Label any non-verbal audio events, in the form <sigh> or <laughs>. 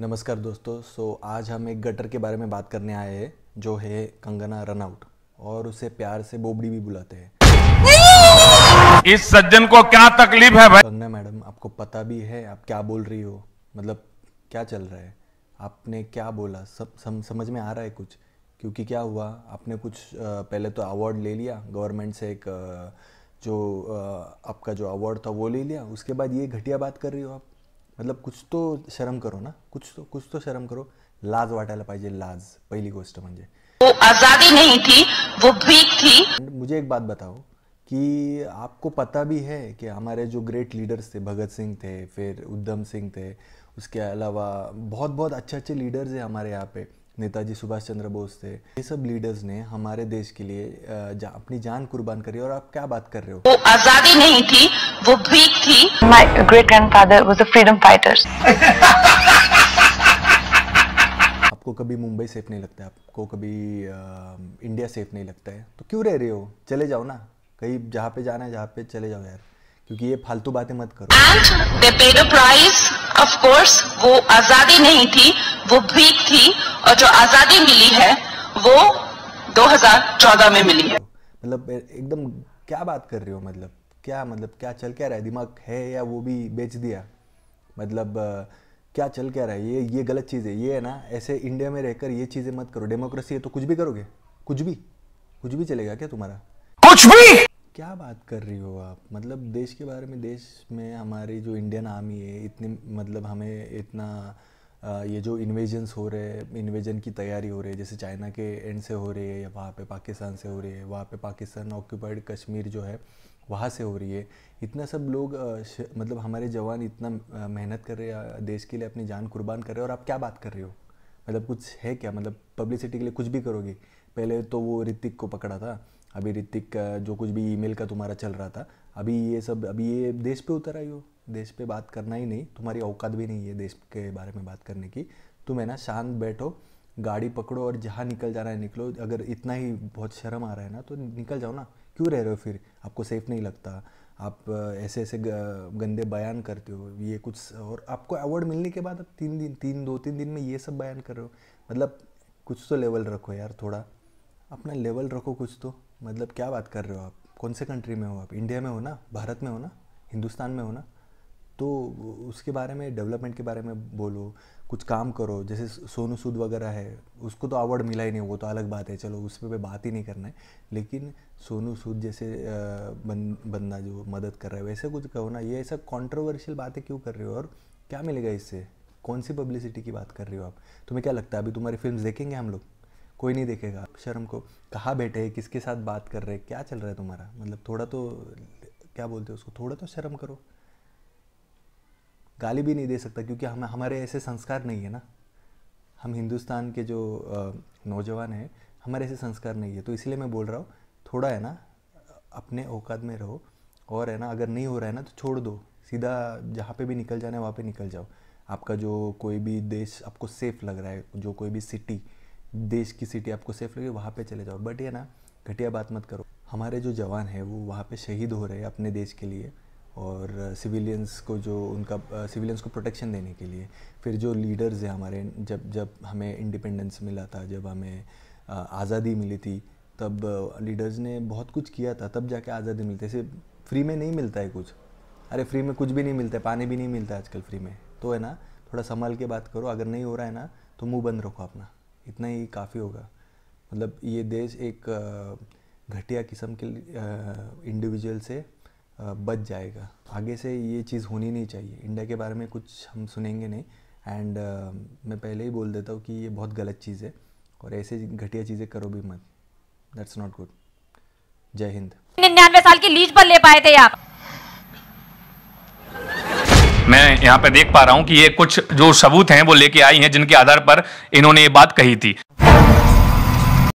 नमस्कार दोस्तों सो आज हम एक गटर के बारे में बात करने आए हैं जो है कंगना रनआउट और उसे प्यार से बोबड़ी भी बुलाते हैं इस सज्जन को क्या तकलीफ है भाई कंगना मैडम आपको पता भी है आप क्या बोल रही हो मतलब क्या चल रहा है आपने क्या बोला सब सम, समझ में आ रहा है कुछ क्योंकि क्या हुआ आपने कुछ पहले तो अवार्ड ले लिया गवर्नमेंट से एक जो आपका जो अवार्ड था वो ले लिया उसके बाद ये घटिया बात कर रही हो आप मतलब कुछ तो शरम करो ना कुछ तो कुछ तो शरम करो लाज वाटायला पाहिजे लाज पहिली गोष्ट म्हणजे वो आजादी नहीं थी वो भीख थी मुझे एक बात बताओ कि आपको पता भी है कि हमारे जो ग्रेट लीडर्स थे भगत सिंह थे फिर उद्धम सिंह थे उसके अलावा बहुत बहुत अच्छे अच्छे लीडर्स हैं हमारे यहाँ पे नेताजी सुभाष चंद्र बोस थे ये सब लीडर्स ने हमारे देश के लिए जा, अपनी जान कुर्बान करी और आप क्या बात कर रहे हो वो आजादी नहीं थी वो भीख थी My great grandfather was a freedom fighter. <laughs> आपको कभी मुंबई सेफ नहीं लगता आपको कभी इंडिया सेफ नहीं लगता है तो क्यों रह रहे हो चले जाओ ना कहीं जहाँ पे जाना है जहाँ पे चले जाओ यार क्योंकि ये फालतू बातें मत करो प्राइस ऑफ कोर्स वो आजादी नहीं थी वो भीख थी और जो आजादी मिली है वो 2014 में मिली है मतलब एकदम क्या बात कर रहे हो मतलब क्या मतलब क्या चल क्या रहा है दिमाग है या वो भी बेच दिया मतलब क्या चल क्या रहा है ये ये गलत चीज़ है ये है ना ऐसे इंडिया में रहकर ये चीज़ें मत करो डेमोक्रेसी है तो कुछ भी करोगे कुछ भी कुछ भी चलेगा क्या तुम्हारा कुछ भी क्या बात कर रही हो आप मतलब देश के बारे में देश में हमारी जो इंडियन आर्मी है इतनी मतलब हमें इतना ये जो इन्वेजन्स हो रहे हैं इन्वेजन की तैयारी हो रही है जैसे चाइना के एंड से हो रही है या वहाँ पे पाकिस्तान से हो रही है वहाँ पे पाकिस्तान ऑक्यूपाइड कश्मीर जो है वहाँ से हो रही है इतना सब लोग मतलब हमारे जवान इतना मेहनत कर रहे हैं देश के लिए अपनी जान कुर्बान कर रहे हैं और आप क्या बात कर रहे हो मतलब कुछ है क्या मतलब पब्लिसिटी के लिए कुछ भी करोगे पहले तो वो ऋतिक को पकड़ा था अभी ऋतिक का जो कुछ भी ईमेल का तुम्हारा चल रहा था अभी ये सब अभी ये देश पे उतर आई हो देश पे बात करना ही नहीं तुम्हारी औकात भी नहीं है देश के बारे में बात करने की तुम है ना शांत बैठो गाड़ी पकड़ो और जहाँ निकल जाना है निकलो अगर इतना ही बहुत शर्म आ रहा है ना तो निकल जाओ ना क्यों रह रहे हो फिर आपको सेफ़ नहीं लगता आप ऐसे ऐसे गंदे बयान करते हो ये कुछ और आपको अवार्ड मिलने के बाद आप तीन दिन तीन दो तीन दिन में ये सब बयान कर रहे हो मतलब कुछ तो लेवल रखो यार थोड़ा अपना लेवल रखो कुछ तो मतलब क्या बात कर रहे हो आप कौन से कंट्री में हो आप इंडिया में हो ना भारत में हो ना हिंदुस्तान में हो ना तो उसके बारे में डेवलपमेंट के बारे में बोलो कुछ काम करो जैसे सोनू सूद वगैरह है उसको तो अवार्ड मिला ही नहीं वो तो अलग बात है चलो उस पर बात ही नहीं करना है लेकिन सोनू सूद जैसे बन, बंदा जो मदद कर रहा है वैसे कुछ कहो ना ये ऐसा कॉन्ट्रोवर्शियल बातें क्यों कर रहे हो और क्या मिलेगा इससे कौन सी पब्लिसिटी की बात कर रहे हो आप तुम्हें क्या लगता है अभी तुम्हारी फिल्म देखेंगे हम लोग कोई नहीं देखेगा शर्म को कहाँ बैठे किसके साथ बात कर रहे क्या चल रहा है तुम्हारा मतलब थोड़ा तो क्या बोलते हो उसको थोड़ा तो शर्म करो गाली भी नहीं दे सकता क्योंकि हम हमारे ऐसे संस्कार नहीं है ना हम हिंदुस्तान के जो नौजवान हैं हमारे ऐसे संस्कार नहीं है तो इसलिए मैं बोल रहा हूँ थोड़ा है ना अपने औकात में रहो और है ना अगर नहीं हो रहा है ना तो छोड़ दो सीधा जहाँ पे भी निकल जाना है वहाँ पे निकल जाओ आपका जो कोई भी देश आपको सेफ़ लग रहा है जो कोई भी सिटी देश की सिटी आपको सेफ लगे वहाँ पे चले जाओ बट ये ना घटिया बात मत करो हमारे जो जवान हैं वो वहाँ पे शहीद हो रहे हैं अपने देश के लिए और सिविलियंस को जो उनका सिविलियंस को प्रोटेक्शन देने के लिए फिर जो लीडर्स हैं हमारे जब जब हमें इंडिपेंडेंस मिला था जब हमें आज़ादी मिली थी तब लीडर्स ने बहुत कुछ किया था तब जाके आज़ादी मिलती है सिर्फ फ्री में नहीं मिलता है कुछ अरे फ्री में कुछ भी नहीं मिलता है पानी भी नहीं मिलता आजकल फ्री में तो है ना थोड़ा संभाल के बात करो अगर नहीं हो रहा है ना तो मुँह बंद रखो अपना इतना ही काफ़ी होगा मतलब ये देश एक घटिया किस्म के इंडिविजुअल से बच जाएगा आगे से ये चीज़ होनी नहीं चाहिए इंडिया के बारे में कुछ हम सुनेंगे नहीं एंड मैं पहले ही बोल देता हूँ कि ये बहुत गलत चीज़ है और ऐसे घटिया चीज़ें करो भी मत दैट्स नॉट गुड जय हिंद निन्यानवे साल की लीज पर ले पाए थे आप मैं यहाँ पे देख पा रहा हूँ कि ये कुछ जो सबूत हैं वो लेके आई हैं जिनके आधार पर इन्होंने ये बात कही थी